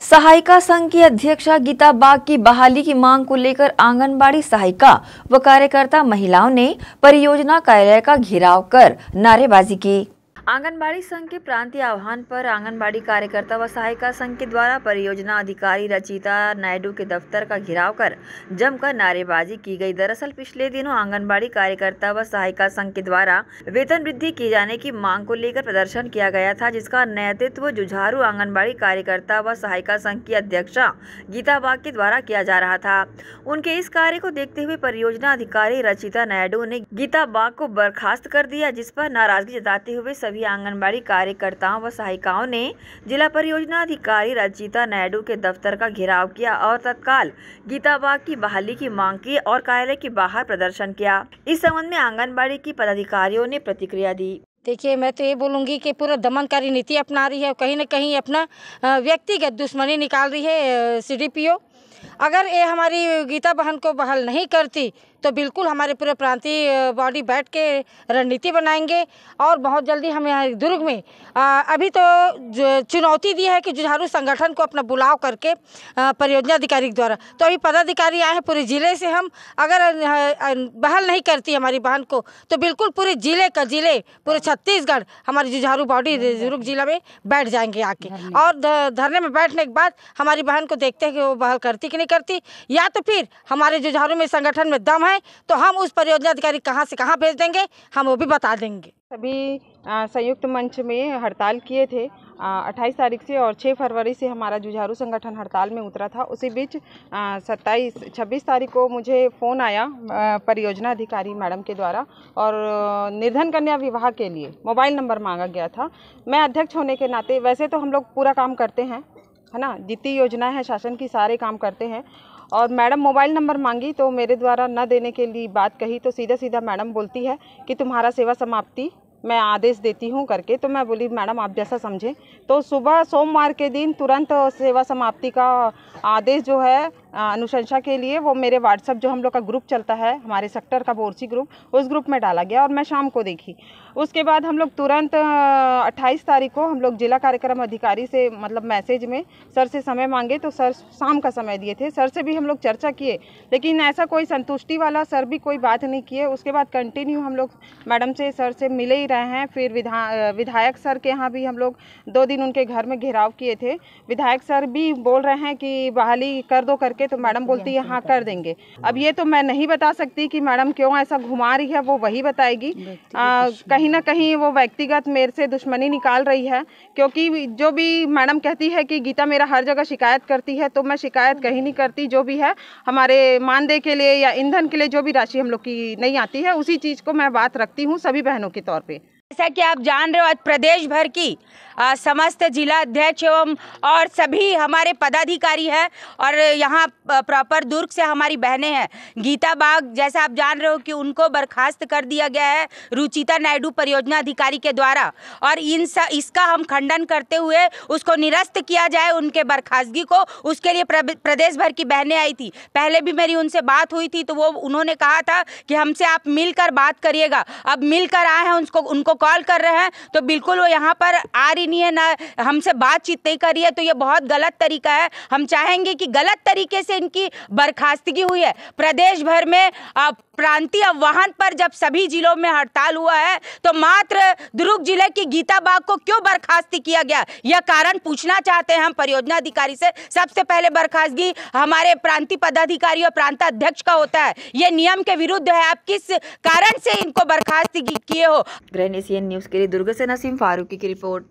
सहायिका संघ की अध्यक्षा गीता बाग की बहाली की मांग को लेकर आंगनबाड़ी सहायिका व कार्यकर्ता महिलाओं ने परियोजना कार्यालय का घेराव कर नारेबाजी की आंगनबाड़ी संघ के प्रांतीय आह्वान पर आंगनबाड़ी कार्यकर्ता व सहायिका संघ के द्वारा परियोजना अधिकारी रचिता नायडू के दफ्तर का घेराव कर जमकर नारेबाजी की गई दरअसल पिछले दिनों आंगनबाड़ी कार्यकर्ता व सहायिका संघ के द्वारा वेतन वृद्धि किए जाने की मांग को लेकर प्रदर्शन किया गया था जिसका नेतृत्व जुझारू आंगनबाड़ी कार्यकर्ता व सहायिका संघ की अध्यक्षा गीता बाग के द्वारा किया जा रहा था उनके इस कार्य को देखते हुए परियोजना अधिकारी रचिता नायडू ने गीता बाग को बर्खास्त कर दिया जिस पर नाराजगी जताते हुए सभी सभी आंगनबाड़ी कार्यकर्ताओं व सहायिकाओं ने जिला परियोजना अधिकारी रचिता नायडू के दफ्तर का घेराव किया और तत्काल गीताबाग की बहाली की मांग की और कार्यालय के बाहर प्रदर्शन किया इस संबंध में आंगनबाड़ी की पदाधिकारियों ने प्रतिक्रिया दी देखिए मैं तो ये बोलूँगी कि पूरा दमनकारी नीति अपना रही है कहीं ना कहीं अपना व्यक्तिगत दुश्मनी निकाल रही है सीडीपीओ अगर ये हमारी गीता बहन को बहाल नहीं करती तो बिल्कुल हमारे पूरे प्रांतीय बॉडी बैठ के रणनीति बनाएंगे और बहुत जल्दी हम यहाँ दुर्ग में आ, अभी तो चुनौती दी है कि जुझारू संगठन को अपना बुलाव करके परियोजना अधिकारी द्वारा तो अभी पदाधिकारी आए हैं पूरे ज़िले से हम अगर बहल नहीं करती हमारी बहन को तो बिल्कुल पूरे ज़िले का ज़िले पूरे छत्तीसगढ़ हमारी जुझारू बॉडी दुर्ग जिला में बैठ जाएंगे आके और धरने में बैठने के बाद हमारी बहन को देखते हैं कि वो बहल करती कि नहीं करती या तो फिर हमारे जुझारू में संगठन में दम हैं तो हम उस परियोजना अधिकारी कहाँ से कहाँ भेज देंगे हम वो भी बता देंगे सभी संयुक्त मंच में हड़ताल किए थे अट्ठाईस तारीख से और 6 फरवरी से हमारा जुझारू संगठन हड़ताल में उतरा था उसी बीच सत्ताईस छब्बीस तारीख को मुझे फ़ोन आया परियोजना अधिकारी मैडम के द्वारा और निर्धन कन्या विवाह के लिए मोबाइल नंबर मांगा गया था मैं अध्यक्ष होने के नाते वैसे तो हम लोग पूरा काम करते हैं है ना जितनी योजना है शासन की सारे काम करते हैं और मैडम मोबाइल नंबर मांगी तो मेरे द्वारा न देने के लिए बात कही तो सीधा सीधा मैडम बोलती है कि तुम्हारा सेवा समाप्ति मैं आदेश देती हूँ करके तो मैं बोली मैडम आप जैसा समझें तो सुबह सोमवार के दिन तुरंत सेवा समाप्ति का आदेश जो है अनुशंसा के लिए वो मेरे व्हाट्सअप जो हम लोग का ग्रुप चलता है हमारे सेक्टर का बोरसी ग्रुप उस ग्रुप में डाला गया और मैं शाम को देखी उसके बाद हम लोग तुरंत 28 तारीख को हम लोग जिला कार्यक्रम अधिकारी से मतलब मैसेज में सर से समय मांगे तो सर शाम का समय दिए थे सर से भी हम लोग चर्चा किए लेकिन ऐसा कोई संतुष्टि वाला सर भी कोई बात नहीं किए उसके बाद कंटिन्यू हम लोग मैडम से सर से मिले ही रहे हैं फिर विधा विधायक सर के यहाँ भी हम लोग दो दिन उनके घर में घेराव किए थे विधायक सर भी बोल रहे हैं कि बहाली कर दो करके करके तो मैडम बोलती है हाँ, हाँ कर हाँ, देंगे अब ये तो मैं नहीं बता सकती कि मैडम क्यों ऐसा घुमा रही है वो वही बताएगी आ, कहीं ना कहीं वो व्यक्तिगत मेरे से दुश्मनी निकाल रही है क्योंकि जो भी मैडम कहती है कि गीता मेरा हर जगह शिकायत करती है तो मैं शिकायत कहीं नहीं करती जो भी है हमारे मानदेय के लिए या ईंधन के लिए जो भी राशि हम लोग की नहीं आती है उसी चीज़ को मैं बात रखती हूँ सभी बहनों के तौर पर जैसा कि आप जान रहे हो आज प्रदेश भर की आ, समस्त जिला अध्यक्ष एवं और सभी हमारे पदाधिकारी हैं और यहाँ प्रॉपर दुर्ग से हमारी बहनें हैं गीता बाग जैसा आप जान रहे हो कि उनको बर्खास्त कर दिया गया है रुचिता नायडू परियोजना अधिकारी के द्वारा और इन इसका हम खंडन करते हुए उसको निरस्त किया जाए उनके बर्खास्तगी को उसके लिए प्रदेश भर की बहनें आई थी पहले भी मेरी उनसे बात हुई थी तो वो उन्होंने कहा था कि हमसे आप मिलकर बात करिएगा अब मिलकर आए हैं उनको उनको कॉल कर रहे हैं तो बिल्कुल वो यहाँ पर आ रही नहीं है ना हमसे बातचीत नहीं कर रही है तो ये बहुत गलत तरीका है हम चाहेंगे कि गलत तरीके से इनकी बर्खास्तगी हुई है प्रदेश भर में प्रांतीय वाहन पर जब सभी जिलों में हड़ताल हुआ है तो मात्र दुर्ग जिले की गीता बाग को क्यों बर्खास्त किया गया यह कारण पूछना चाहते हैं हम परियोजना अधिकारी से सबसे पहले बर्खास्तगी हमारे प्रांतीय पदाधिकारी और प्रांताध्यक्ष का होता है ये नियम के विरुद्ध है आप किस कारण से इनको बर्खास्त किए हो ग्रहण एशियन न्यूज के लिए दुर्ग से नसीम फारूकी की रिपोर्ट